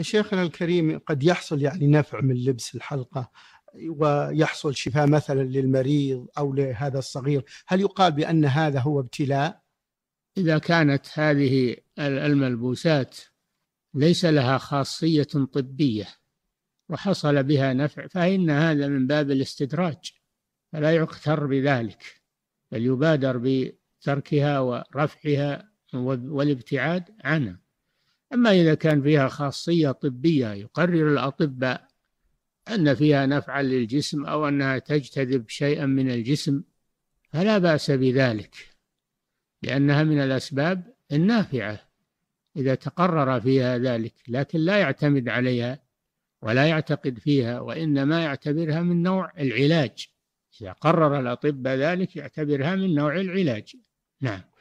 شيخنا الكريم قد يحصل يعني نفع من لبس الحلقة ويحصل شفاء مثلا للمريض أو لهذا الصغير هل يقال بأن هذا هو ابتلاء؟ إذا كانت هذه الملبوسات ليس لها خاصية طبية وحصل بها نفع فإن هذا من باب الاستدراج فلا يقتر بذلك بل يبادر بتركها ورفعها والابتعاد عنها أما إذا كان فيها خاصية طبية يقرر الأطباء أن فيها نفعا للجسم أو أنها تجتذب شيئا من الجسم فلا بأس بذلك لأنها من الأسباب النافعة إذا تقرر فيها ذلك لكن لا يعتمد عليها ولا يعتقد فيها وإنما يعتبرها من نوع العلاج إذا قرر الأطباء ذلك يعتبرها من نوع العلاج نعم